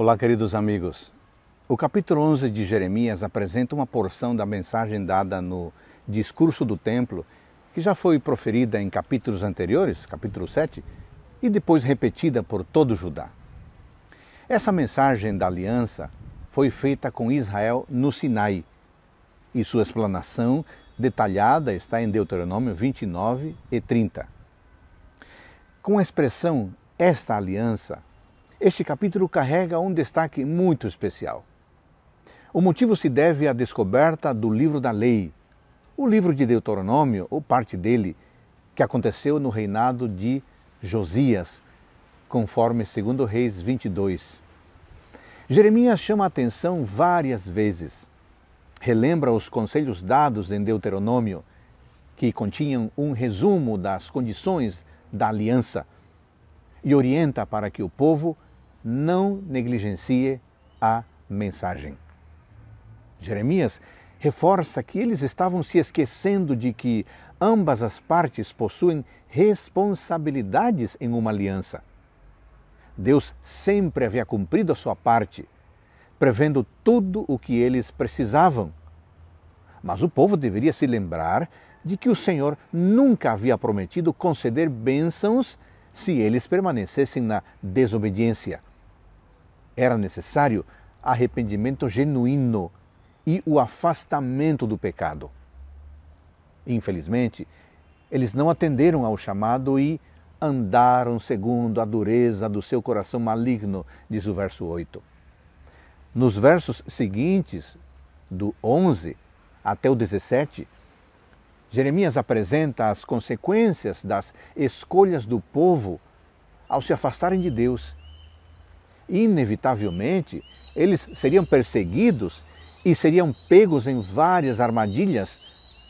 Olá, queridos amigos. O capítulo 11 de Jeremias apresenta uma porção da mensagem dada no Discurso do Templo, que já foi proferida em capítulos anteriores, capítulo 7, e depois repetida por todo Judá. Essa mensagem da aliança foi feita com Israel no Sinai, e sua explanação detalhada está em Deuteronômio 29 e 30. Com a expressão esta aliança, este capítulo carrega um destaque muito especial. O motivo se deve à descoberta do livro da lei, o livro de Deuteronômio, ou parte dele, que aconteceu no reinado de Josias, conforme 2 Reis 22. Jeremias chama a atenção várias vezes. Relembra os conselhos dados em Deuteronômio, que continham um resumo das condições da aliança, e orienta para que o povo não negligencie a mensagem. Jeremias reforça que eles estavam se esquecendo de que ambas as partes possuem responsabilidades em uma aliança. Deus sempre havia cumprido a sua parte, prevendo tudo o que eles precisavam. Mas o povo deveria se lembrar de que o Senhor nunca havia prometido conceder bênçãos se eles permanecessem na desobediência. Era necessário arrependimento genuíno e o afastamento do pecado. Infelizmente, eles não atenderam ao chamado e andaram segundo a dureza do seu coração maligno, diz o verso 8. Nos versos seguintes, do 11 até o 17, Jeremias apresenta as consequências das escolhas do povo ao se afastarem de Deus inevitavelmente, eles seriam perseguidos e seriam pegos em várias armadilhas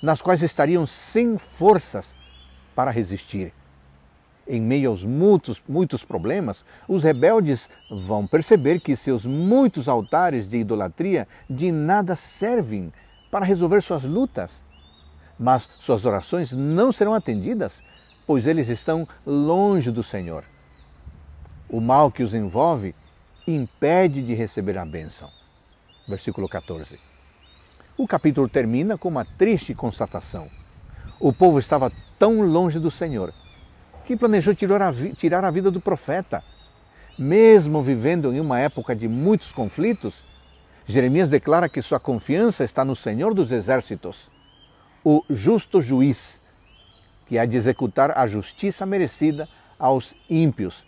nas quais estariam sem forças para resistir. Em meio aos muitos, muitos problemas, os rebeldes vão perceber que seus muitos altares de idolatria de nada servem para resolver suas lutas. Mas suas orações não serão atendidas, pois eles estão longe do Senhor. O mal que os envolve impede de receber a bênção. Versículo 14. O capítulo termina com uma triste constatação. O povo estava tão longe do Senhor que planejou tirar a vida do profeta. Mesmo vivendo em uma época de muitos conflitos, Jeremias declara que sua confiança está no Senhor dos Exércitos, o justo juiz, que há de executar a justiça merecida aos ímpios.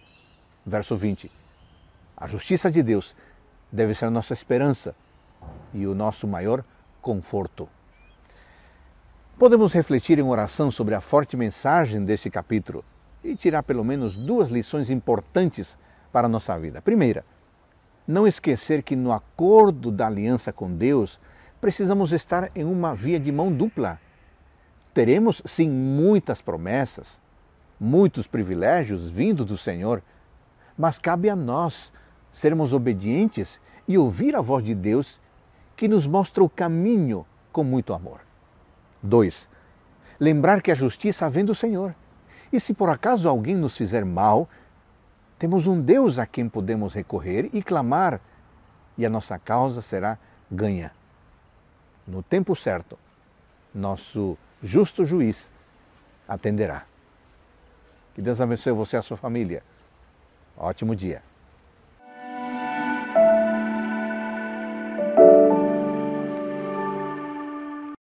Verso 20. A justiça de Deus deve ser a nossa esperança e o nosso maior conforto. Podemos refletir em oração sobre a forte mensagem desse capítulo e tirar pelo menos duas lições importantes para a nossa vida. Primeira, não esquecer que no acordo da aliança com Deus, precisamos estar em uma via de mão dupla. Teremos sim muitas promessas, muitos privilégios vindos do Senhor, mas cabe a nós sermos obedientes e ouvir a voz de Deus que nos mostra o caminho com muito amor. 2. Lembrar que a justiça vem do Senhor. E se por acaso alguém nos fizer mal, temos um Deus a quem podemos recorrer e clamar, e a nossa causa será ganha. No tempo certo, nosso justo juiz atenderá. Que Deus abençoe você e a sua família. Ótimo dia.